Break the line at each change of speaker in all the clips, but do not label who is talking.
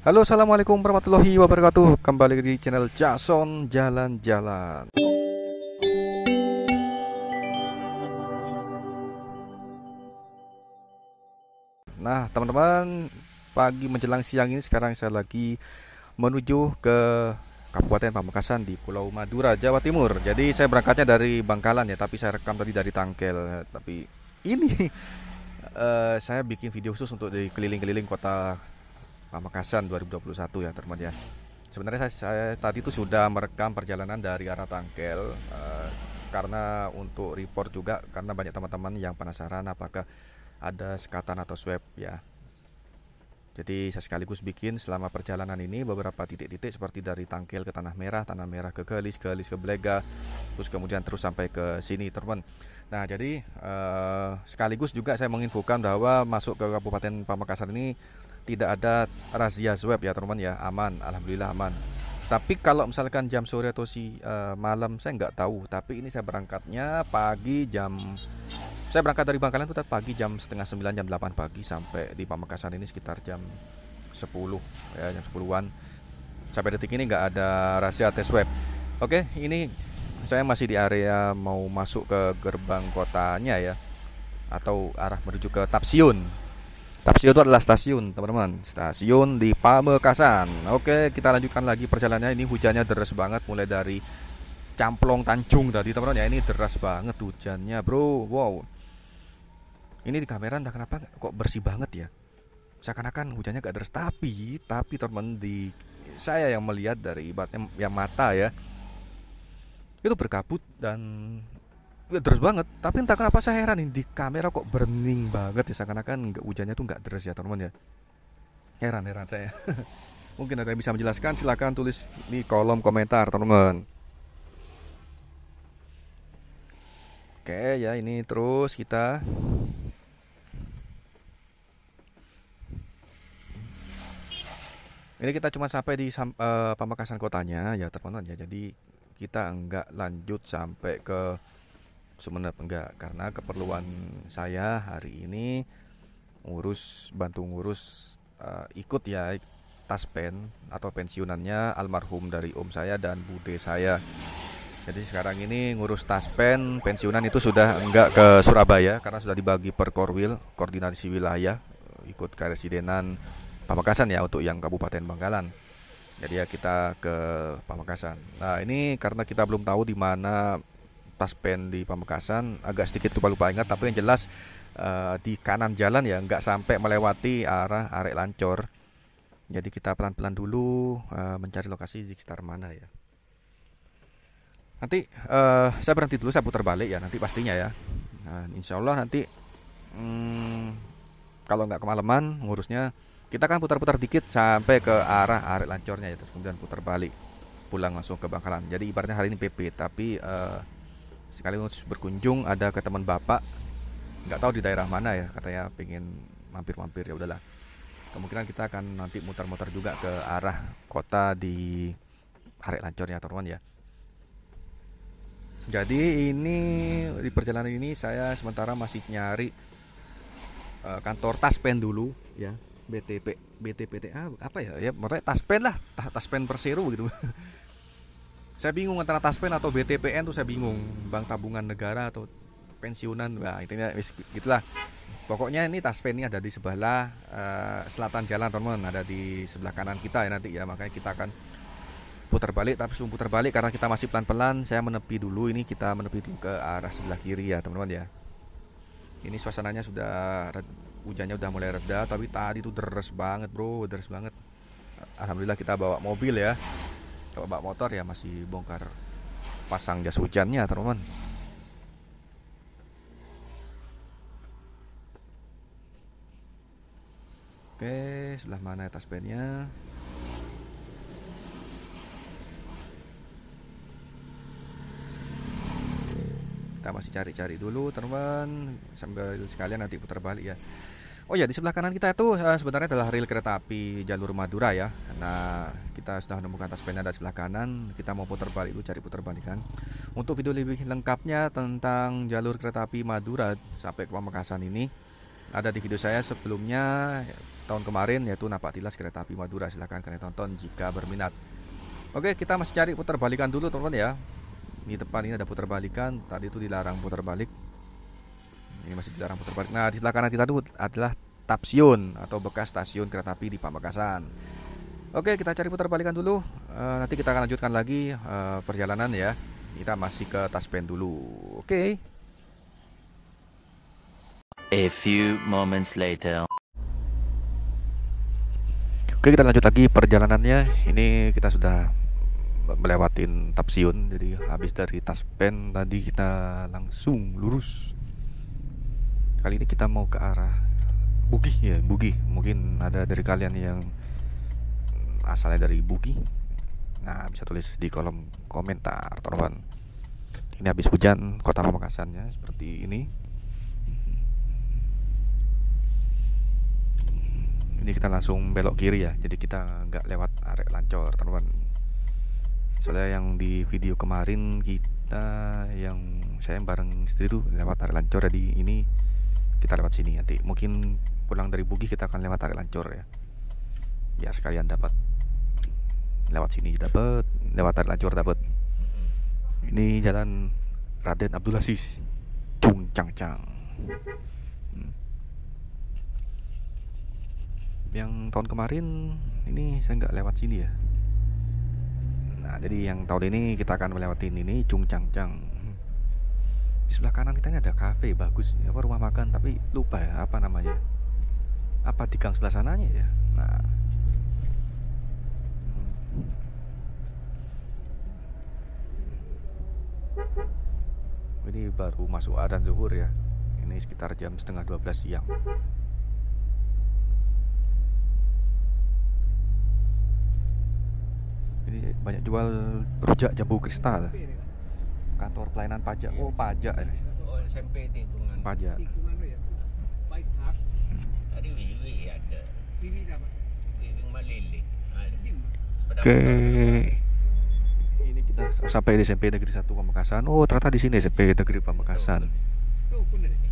Halo assalamualaikum warahmatullahi wabarakatuh Kembali di channel Jason Jalan-Jalan Nah teman-teman Pagi menjelang siang ini sekarang saya lagi Menuju ke Kabupaten Pamekasan di Pulau Madura, Jawa Timur Jadi saya berangkatnya dari Bangkalan ya Tapi saya rekam tadi dari Tangkel Tapi ini uh, Saya bikin video khusus untuk di keliling-keliling kota Pamekasan 2021 ya teman teman ya sebenarnya saya, saya tadi itu sudah merekam perjalanan dari arah Tangkel uh, karena untuk report juga karena banyak teman-teman yang penasaran apakah ada sekatan atau swab ya jadi saya sekaligus bikin selama perjalanan ini beberapa titik-titik seperti dari Tangkil ke Tanah Merah, Tanah Merah ke Galis, Galis ke Blega, terus kemudian terus sampai ke sini teman. Nah jadi eh, sekaligus juga saya menginfokan bahwa masuk ke Kabupaten Pamekasan ini tidak ada razia swab ya teman-teman ya aman alhamdulillah aman tapi kalau misalkan jam sore atau si uh, malam saya nggak tahu tapi ini saya berangkatnya pagi jam saya berangkat dari Bangkalan itu pagi jam setengah sembilan jam 8 pagi sampai di Pamekasan ini sekitar jam 10 ya jam 10-an sampai detik ini nggak ada rahasia tes web oke ini saya masih di area mau masuk ke gerbang kotanya ya atau arah menuju ke Tapsiun Stasiun itu adalah stasiun, teman-teman. Stasiun di Pamekasan. Oke, kita lanjutkan lagi perjalanannya. Ini hujannya deras banget mulai dari Camplong Tanjung tadi, teman-teman. Ya, ini deras banget hujannya, Bro. Wow. Ini di kamera entah kenapa kok bersih banget ya. Seakan-akan hujannya gak deras, tapi tapi teman di saya yang melihat dari ibatnya yang mata ya. Itu berkabut dan deres banget tapi entah kenapa saya heran ini di kamera kok burning banget ya seakan-akan nggak hujannya tuh nggak deres ya teman-teman ya heran heran saya mungkin ada yang bisa menjelaskan silahkan tulis di kolom komentar teman-teman oke ya ini terus kita ini kita cuma sampai di uh, Pamekasan kotanya ya teman-teman ya jadi kita enggak lanjut sampai ke Sumeneb enggak karena keperluan saya hari ini ngurus bantu ngurus uh, ikut ya taspen atau pensiunannya almarhum dari om saya dan bude saya. Jadi sekarang ini ngurus taspen pensiunan itu sudah enggak ke Surabaya karena sudah dibagi per korwil koordinasi wilayah ikut karesidenan Pamekasan ya untuk yang Kabupaten Bangkalan. Jadi ya kita ke Pamekasan. Nah ini karena kita belum tahu di mana tas pen di Pamekasan agak sedikit lupa-lupa ingat tapi yang jelas uh, di kanan jalan ya nggak sampai melewati arah arek lancor jadi kita pelan-pelan dulu uh, mencari lokasi di sekitar mana ya nanti uh, saya berhenti dulu saya putar balik ya nanti pastinya ya nah, insya Allah nanti hmm, kalau nggak kemalaman ngurusnya kita kan putar-putar dikit sampai ke arah arek lancornya ya terus kemudian putar balik pulang langsung ke Bangkalan. Jadi ibaratnya hari ini PP tapi uh, sekaligus berkunjung ada ke teman bapak nggak tahu di daerah mana ya katanya pengen mampir-mampir ya udahlah kemungkinan kita akan nanti mutar-mutar juga ke arah kota di hari Lancor ya teman ya jadi ini di perjalanan ini saya sementara masih nyari eh, kantor taspen dulu ya BTP BTPTA apa ya ya maksudnya taspen lah taspen persero gitu saya bingung antara taspen atau BTPN tuh saya bingung bank tabungan negara atau pensiunan nah intinya gitulah pokoknya ini taspen ini ada di sebelah uh, selatan jalan teman teman ada di sebelah kanan kita ya nanti ya makanya kita akan putar balik tapi sebelum putar balik karena kita masih pelan-pelan saya menepi dulu ini kita menepi dulu ke arah sebelah kiri ya teman-teman ya ini suasananya sudah hujannya sudah mulai reda tapi tadi tuh deres banget bro deres banget alhamdulillah kita bawa mobil ya kalau bak motor ya masih bongkar pasang jas hujannya teman teman oke sebelah mana atas bandnya kita masih cari-cari dulu teman teman sambil sekalian nanti putar balik ya Oh ya, di sebelah kanan kita itu uh, sebenarnya adalah rel kereta api jalur Madura ya. Nah, kita sudah menemukan atas pena di sebelah kanan. Kita mau putar balik dulu, cari putar balik kan. Untuk video lebih lengkapnya tentang jalur kereta api Madura sampai ke Pamekasan ini ada di video saya sebelumnya tahun kemarin yaitu napak tilas kereta api Madura. Silahkan kalian tonton jika berminat. Oke, kita masih cari putar balikan dulu teman-teman ya. Di depan ini ada putar balikan. Tadi itu dilarang putar balik ini masih dilarang putar balik. Nah, di sebelah kanan kita itu adalah stasiun atau bekas stasiun kereta api di Pamekasan. Oke, kita cari putar balikan dulu. Uh, nanti kita akan lanjutkan lagi uh, perjalanan ya. Kita masih ke Taspen dulu. Oke. A few moments later. Oke, kita lanjut lagi perjalanannya. Ini kita sudah melewatin Tapsiun. Jadi habis dari Taspen tadi kita langsung lurus kali ini kita mau ke arah Bugi ya Bugi mungkin ada dari kalian yang asalnya dari Bugi nah bisa tulis di kolom komentar teman ini habis hujan kota Pamekasannya seperti ini ini kita langsung belok kiri ya jadi kita nggak lewat arek lancor teman soalnya yang di video kemarin kita yang saya bareng istri tuh lewat arek lancor jadi ini kita lewat sini nanti mungkin pulang dari Bugi kita akan lewat tarik lancur ya biar sekalian dapat lewat sini dapat lewat tarik lancur dapat ini jalan Raden Abdul Aziz Cung Cang Cang hmm. yang tahun kemarin ini saya nggak lewat sini ya nah jadi yang tahun ini kita akan melewati ini Cung Cang Cang di sebelah kanan kita ini ada cafe bagus apa rumah makan tapi lupa ya apa namanya apa di gang sebelah sananya ya nah hmm. ini baru masuk adzan zuhur ya ini sekitar jam setengah 12 siang ini banyak jual rujak jambu kristal kantor pelayanan pajak oh pajak ini oh, pajak Oke. Ya? Hmm. Nah, ini kita oh, sampai di SMP Negeri 1 Pamekasan. Oh, ternyata di sini SMP Negeri Pamekasan.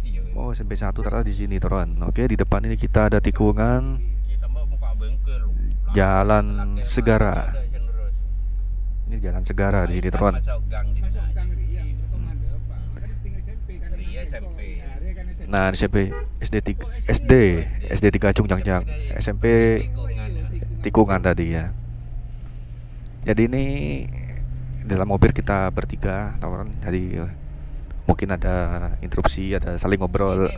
Iya. Oh, SMP 1 ternyata di sini, Toron. Oke, di depan ini kita ada tikungan iya, Jalan Segara. Ini Jalan Segara di sini, Toron. Nah, SMP SD SD SD tiga Cungjang-Jang, SMP Tikungan tadi ya. Jadi ini dalam mobil kita bertiga, tawaran Jadi mungkin ada interupsi, ada saling ngobrol.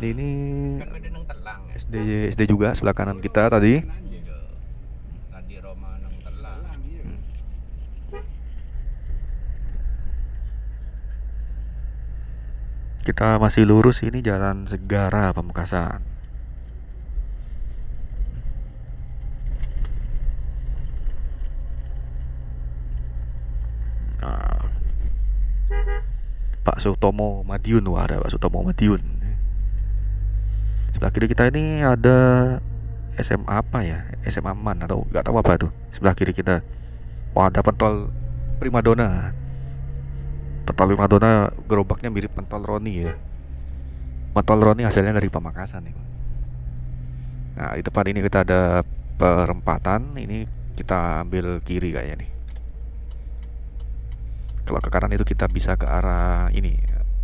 Ini kan ya. SD SD juga sebelah kanan kita tadi. kita masih lurus ini jalan Segara Pemekasan. Nah. Pak Sutomo Madiun wah ada Pak Sutomo Madiun sebelah kiri kita ini ada SMA apa ya SMA Man atau nggak tahu apa tuh sebelah kiri kita wah ada pentol primadona Pentol Madonna gerobaknya mirip pentol Roni ya. Pentol Roni hasilnya dari pemakasan nih. Nah, di depan ini kita ada perempatan, ini kita ambil kiri kayaknya nih. Kalau ke kanan itu kita bisa ke arah ini,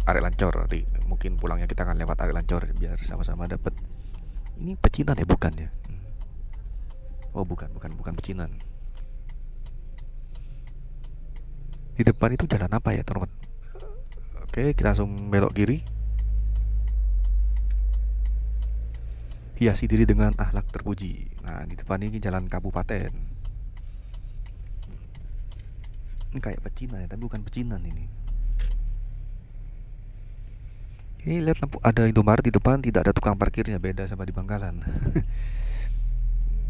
area lancor. Nanti mungkin pulangnya kita akan lewat area lancor biar sama-sama dapat. Ini pecinan ya bukan ya? Hmm. Oh, bukan, bukan, bukan pecinan. di depan itu jalan apa ya teman teman oke kita langsung belok kiri hiasi diri dengan ahlak terpuji nah di depan ini jalan kabupaten ini kayak pecinan ya tapi bukan pecinan ini ini lihat lampu ada Indomaret di depan tidak ada tukang parkirnya beda sama di Bangkalan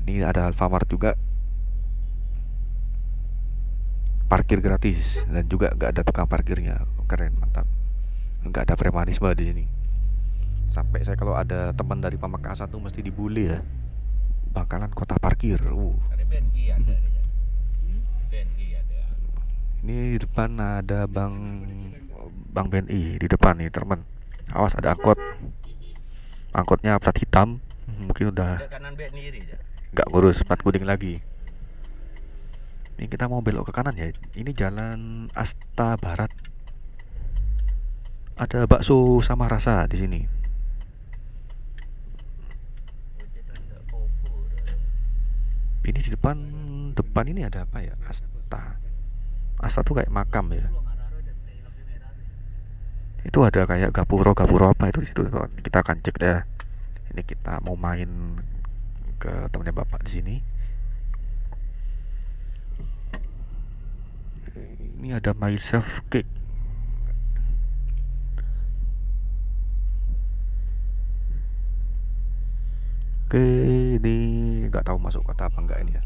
ini ada Alfamart juga parkir gratis dan juga nggak ada tukang parkirnya keren mantap nggak ada premanisme di sini sampai saya kalau ada teman dari Pamekasan tuh mesti dibully ya bakalan kota parkir uh. ini di depan ada bang bang BNI di depan nih teman awas ada angkot angkotnya plat hitam mungkin udah nggak ngurus empat kuning lagi ini kita mau belok ke kanan ya ini jalan Asta Barat ada bakso sama rasa di sini ini di depan depan ini ada apa ya Asta Asta tuh kayak makam ya itu ada kayak gapuro gapuro apa itu di situ kita akan cek deh ya. ini kita mau main ke temannya bapak di sini ini ada myself cake oke ini nggak tahu masuk kota apa enggak ini ya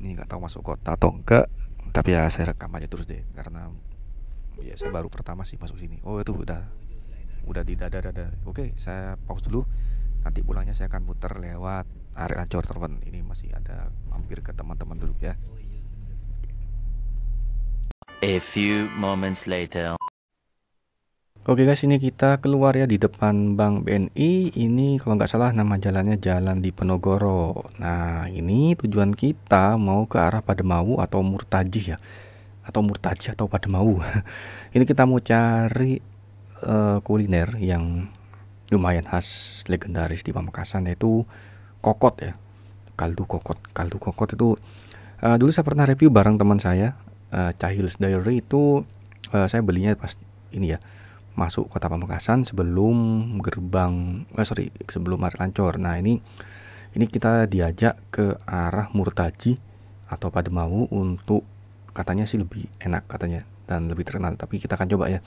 ini nggak tahu masuk kota atau enggak tapi ya saya rekam aja terus deh karena ya saya baru pertama sih masuk sini oh itu udah udah di dada dada oke saya pause dulu nanti pulangnya saya akan muter lewat area Ancol teman ini masih ada mampir ke teman-teman dulu ya A few moments later. Oke guys, ini kita keluar ya di depan Bank BNI. Ini kalau nggak salah nama jalannya Jalan di Penogoro. Nah, ini tujuan kita mau ke arah Pademawu atau Murtaji ya. Atau Murtaji atau Pademawu. ini kita mau cari uh, kuliner yang lumayan khas legendaris di Pamekasan yaitu kokot ya. Kaldu kokot. Kaldu kokot itu uh, dulu saya pernah review bareng teman saya uh, eh, Cahil's Diary itu uh, saya belinya pas ini ya masuk kota Pamekasan sebelum gerbang eh, sorry sebelum Mar Lancor. Nah ini ini kita diajak ke arah Murtaji atau Pademawu untuk katanya sih lebih enak katanya dan lebih terkenal tapi kita akan coba ya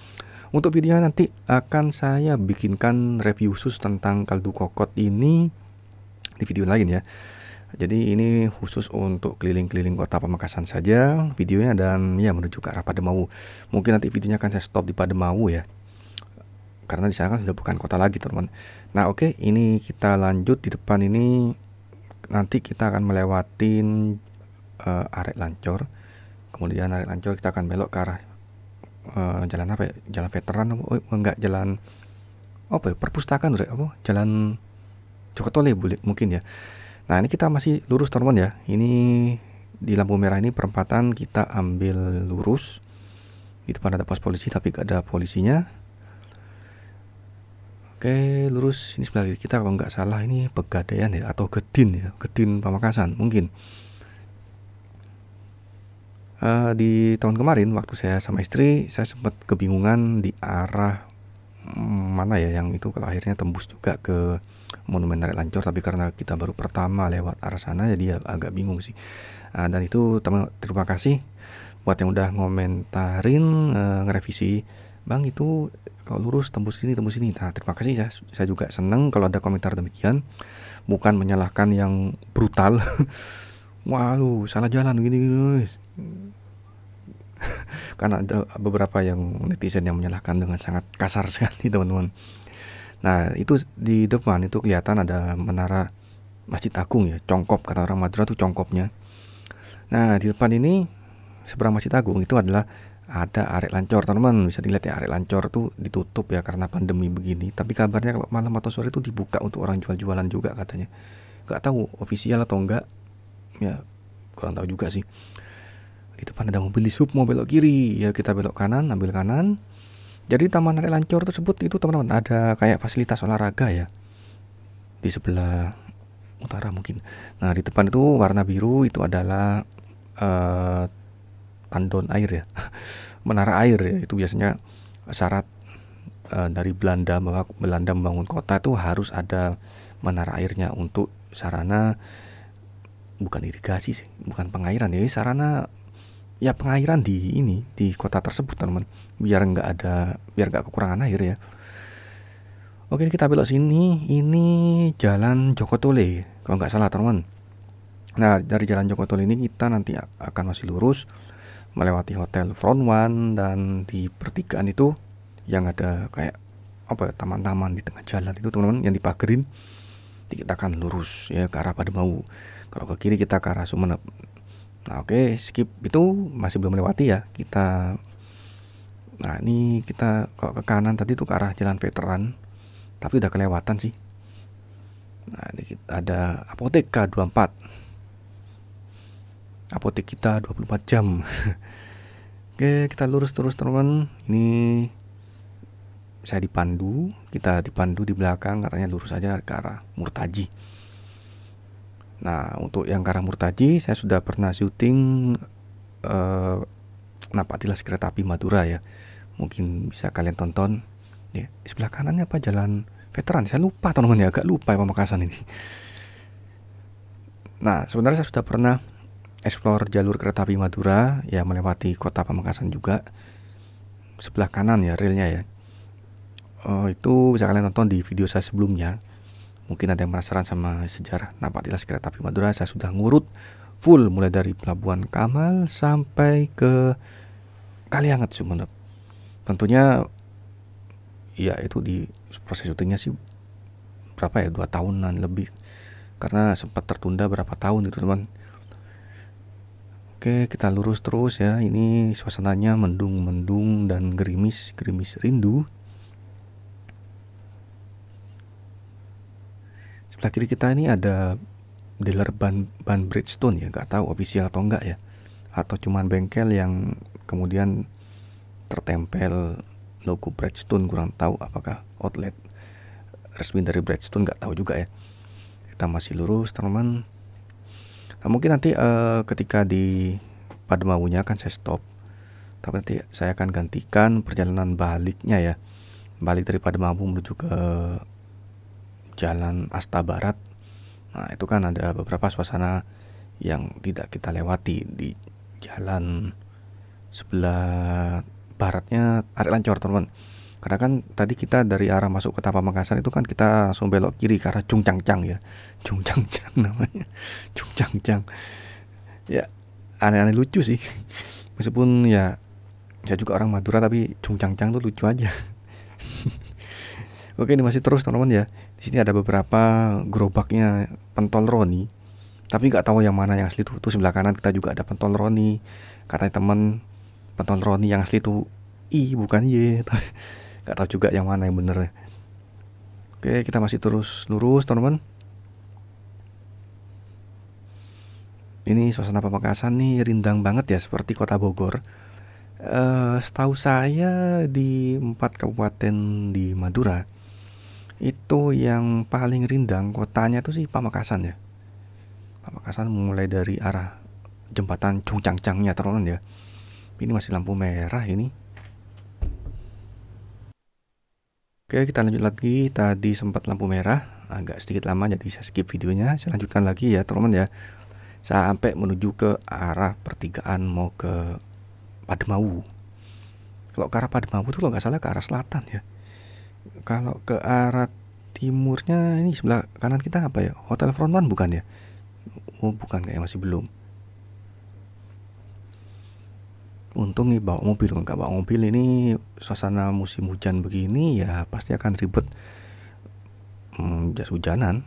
untuk video nanti akan saya bikinkan review khusus tentang kaldu kokot ini di video lain ya jadi ini khusus untuk keliling-keliling kota Pemekasan saja videonya dan ya menuju ke arah Pademawu. Mungkin nanti videonya akan saya stop di Pademawu ya. Karena di sana kan sudah bukan kota lagi, teman. teman Nah, oke, okay, ini kita lanjut di depan ini nanti kita akan melewatin uh, arek lancor. Kemudian arek lancor kita akan belok ke arah uh, jalan apa ya? Jalan veteran oh, enggak jalan apa ya? Perpustakaan, Apa? Jalan Cokotole boleh mungkin ya. Nah ini kita masih lurus teman teman ya. Ini di lampu merah ini perempatan kita ambil lurus. Di depan ada pos polisi tapi gak ada polisinya. Oke lurus ini sebelah kiri kita kalau nggak salah ini pegadaian ya atau gedin ya gedin pamakasan mungkin. Uh, di tahun kemarin waktu saya sama istri saya sempat kebingungan di arah mm, mana ya yang itu kalau akhirnya tembus juga ke monumen narik lancor tapi karena kita baru pertama lewat arah sana jadi ya agak bingung sih uh, dan itu teman terima kasih buat yang udah ngomentarin uh, ngerevisi bang itu kalau lurus tembus sini tembus sini nah terima kasih ya saya juga seneng kalau ada komentar demikian bukan menyalahkan yang brutal wah salah jalan gini gini karena ada beberapa yang netizen yang menyalahkan dengan sangat kasar sekali teman-teman Nah, itu di depan itu kelihatan ada menara Masjid Agung ya, congkop kata orang Madura tuh congkopnya. Nah, di depan ini seberang Masjid Agung itu adalah ada arek lancor teman-teman bisa dilihat ya arek lancor tuh ditutup ya karena pandemi begini tapi kabarnya kalau malam atau sore itu dibuka untuk orang jual-jualan juga katanya Gak tahu ofisial atau enggak ya kurang tahu juga sih di depan ada mobil di sub mobil belok kiri ya kita belok kanan ambil kanan jadi Taman Naik Lancur tersebut itu teman-teman ada kayak fasilitas olahraga ya. Di sebelah utara mungkin. Nah, di depan itu warna biru itu adalah uh, tandon air ya. Menara air ya, itu biasanya syarat uh, dari Belanda bahwa Belanda membangun kota itu harus ada menara airnya untuk sarana bukan irigasi sih, bukan pengairan ya, sarana ya pengairan di ini di kota tersebut teman biar nggak ada biar nggak kekurangan air ya oke kita belok sini ini jalan Joko Tole kalau nggak salah teman nah dari jalan Joko Tole ini kita nanti akan masih lurus melewati hotel Front One dan di pertigaan itu yang ada kayak apa ya taman-taman di tengah jalan itu teman-teman yang dipagerin kita akan lurus ya ke arah Pademau kalau ke kiri kita ke arah Sumeneb Nah, oke, okay, skip itu masih belum melewati ya. Kita Nah, ini kita kok ke kanan tadi tuh ke arah jalan veteran. Tapi udah kelewatan sih. Nah, ini kita ada apotek K24. Apotek kita 24 jam. oke, kita lurus terus, teman. Ini saya dipandu, kita dipandu di belakang katanya lurus aja ke arah Murtaji. Nah, untuk yang Karang Murtaji saya sudah pernah syuting eh, tilas Kereta Api Madura ya. Mungkin bisa kalian tonton. Ya, sebelah kanannya apa jalan veteran? Saya lupa teman-teman ya, agak lupa ya pemakasan ini. Nah, sebenarnya saya sudah pernah explore jalur kereta api Madura ya melewati kota Pamekasan juga. Sebelah kanan ya realnya ya. Oh, itu bisa kalian tonton di video saya sebelumnya Mungkin ada yang penasaran sama sejarah nampak jelas kereta api Madura. Saya sudah ngurut full mulai dari Pelabuhan Kamal sampai ke Kaliangat Sumeneb. Tentunya ya itu di proses syutingnya sih berapa ya dua tahunan lebih karena sempat tertunda berapa tahun gitu teman oke kita lurus terus ya ini suasananya mendung mendung dan gerimis gerimis rindu sebelah kiri kita ini ada dealer ban ban Bridgestone ya nggak tahu official atau enggak ya atau cuman bengkel yang kemudian tertempel logo Bridgestone kurang tahu apakah outlet resmi dari Bridgestone nggak tahu juga ya kita masih lurus teman-teman nah, mungkin nanti uh, ketika di Padmawunya akan saya stop tapi nanti saya akan gantikan perjalanan baliknya ya balik dari mampu menuju ke Jalan Asta Barat. Nah, itu kan ada beberapa suasana yang tidak kita lewati di jalan sebelah baratnya Arek Lancor, teman. Karena kan tadi kita dari arah masuk ke Tapa Makassar itu kan kita langsung belok kiri ke arah Cungcangcang ya. Cungcangcang namanya. Cungcangcang. Ya, aneh-aneh lucu sih. Meskipun ya saya juga orang Madura tapi Cungcangcang itu lucu aja. Oke, ini masih terus teman-teman ya. Di sini ada beberapa gerobaknya pentol Roni. Tapi nggak tahu yang mana yang asli itu. Tuh sebelah kanan kita juga ada pentol Roni. Kata teman pentol Roni yang asli itu I bukan Y. Nggak tahu juga yang mana yang bener. Oke, kita masih terus lurus teman-teman. Ini suasana Pamekasan nih rindang banget ya seperti kota Bogor. Uh, setahu saya di empat kabupaten di Madura itu yang paling rindang kotanya itu sih Pamekasan ya Pamekasan mulai dari arah jembatan Cungcangcangnya terlalu ya ini masih lampu merah ini Oke kita lanjut lagi tadi sempat lampu merah agak sedikit lama jadi saya skip videonya saya lanjutkan lagi ya teman teman ya sampai menuju ke arah pertigaan mau ke Pademawu kalau ke arah Pademawu itu kalau nggak salah ke arah selatan ya kalau ke arah timurnya ini sebelah kanan kita apa ya hotel front one bukan ya oh bukan kayak masih belum untung nih bawa mobil nggak bawa mobil ini suasana musim hujan begini ya pasti akan ribet hmm, jas hujanan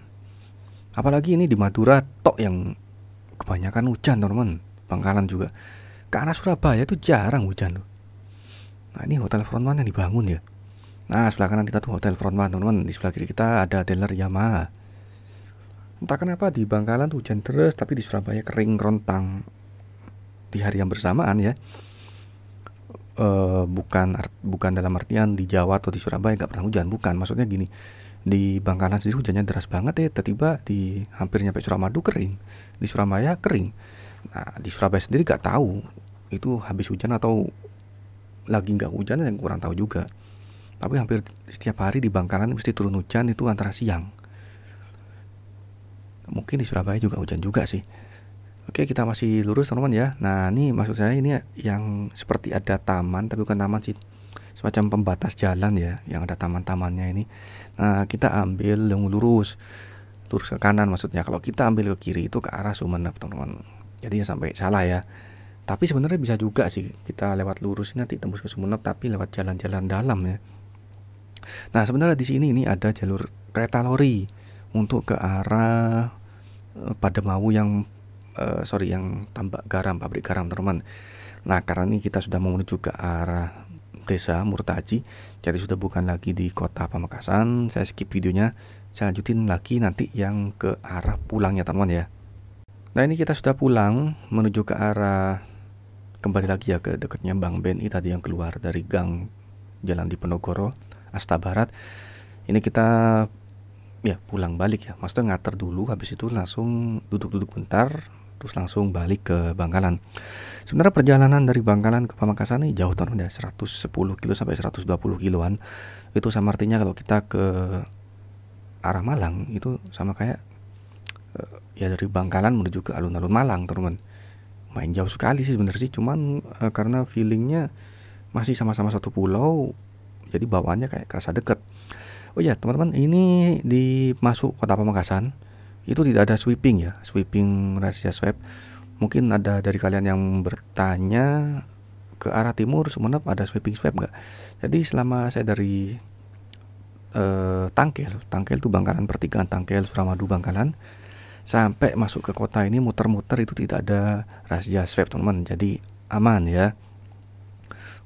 apalagi ini di Madura tok yang kebanyakan hujan teman pangkalan juga ke arah Surabaya itu jarang hujan loh nah ini hotel front one yang dibangun ya Nah sebelah kanan kita tuh hotel frontman teman-teman Di sebelah kiri kita ada dealer Yamaha Entah kenapa di Bangkalan hujan terus Tapi di Surabaya kering rontang Di hari yang bersamaan ya E, bukan bukan dalam artian di Jawa atau di Surabaya nggak pernah hujan bukan maksudnya gini di Bangkalan sendiri hujannya deras banget ya tiba-tiba di hampir nyampe Suramadu kering di Surabaya kering nah di Surabaya sendiri nggak tahu itu habis hujan atau lagi nggak hujan yang kurang tahu juga tapi hampir setiap hari di Bangkalan mesti turun hujan itu antara siang mungkin di Surabaya juga hujan juga sih Oke kita masih lurus teman-teman ya Nah ini maksud saya ini yang seperti ada taman tapi bukan taman sih Semacam pembatas jalan ya yang ada taman-tamannya ini Nah kita ambil yang lurus Lurus ke kanan maksudnya Kalau kita ambil ke kiri itu ke arah Sumenep teman-teman Jadi ya sampai salah ya Tapi sebenarnya bisa juga sih kita lewat lurus nanti tembus ke Sumenep tapi lewat jalan-jalan dalam ya Nah, sebenarnya di sini ini ada jalur kereta lori untuk ke arah eh, pada mau yang uh, sorry yang tambak garam pabrik garam teman. Nah, karena ini kita sudah menuju ke arah desa Murtaji, jadi sudah bukan lagi di kota Pamekasan. Saya skip videonya, saya lanjutin lagi nanti yang ke arah pulangnya teman ya. Nah, ini kita sudah pulang menuju ke arah kembali lagi ya ke dekatnya Bang Beni tadi yang keluar dari gang Jalan di Penogoro Asta Barat ini kita ya pulang balik ya maksudnya ngater dulu habis itu langsung duduk-duduk bentar terus langsung balik ke Bangkalan sebenarnya perjalanan dari Bangkalan ke Pamekasan ini jauh teman ya 110 kilo sampai 120 kiloan itu sama artinya kalau kita ke arah Malang itu sama kayak eh, ya dari Bangkalan menuju ke alun-alun Malang teman main jauh sekali sih sebenarnya sih cuman eh, karena feelingnya masih sama-sama satu pulau jadi bawaannya kayak kerasa deket oh ya teman-teman ini di masuk kota Pamekasan itu tidak ada sweeping ya sweeping rahasia swab mungkin ada dari kalian yang bertanya ke arah timur Sumeneb ada sweeping swab nggak jadi selama saya dari eh, Tangkel Tangkel itu Bangkalan pertigaan Tangkel Suramadu Bangkalan sampai masuk ke kota ini muter-muter itu tidak ada razia swab teman-teman jadi aman ya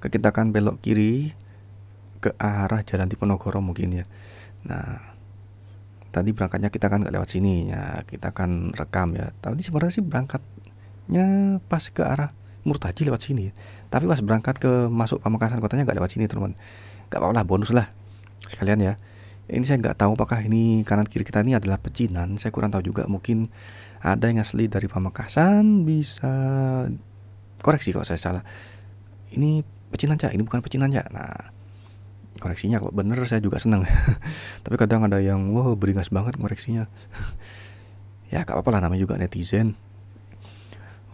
kita akan belok kiri ke arah Jalan Diponegoro mungkin ya. Nah, tadi berangkatnya kita kan nggak lewat sini ya, kita kan rekam ya. Tadi sebenarnya sih berangkatnya pas ke arah Murtaji lewat sini. Ya. Tapi pas berangkat ke masuk Pamekasan kotanya nggak lewat sini teman-teman. Gak apa-apa lah bonus lah sekalian ya. Ini saya nggak tahu apakah ini kanan kiri kita ini adalah pecinan. Saya kurang tahu juga. Mungkin ada yang asli dari Pamekasan bisa koreksi kalau saya salah. Ini pecinan cak, ini bukan pecinan cak. Nah, koreksinya kalau bener saya juga seneng. tapi kadang ada yang wah beringas banget koreksinya ya gak apa-apa lah namanya juga netizen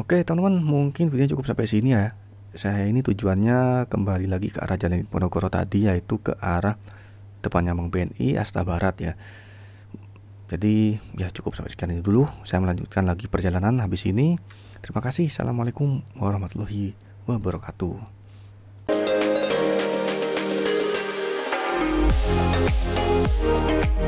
oke teman-teman mungkin videonya cukup sampai sini ya saya ini tujuannya kembali lagi ke arah jalan Ponorogo tadi yaitu ke arah depannya Bank BNI Asta Barat ya jadi ya cukup sampai sekian ini dulu saya melanjutkan lagi perjalanan habis ini terima kasih assalamualaikum warahmatullahi wabarakatuh Thank you.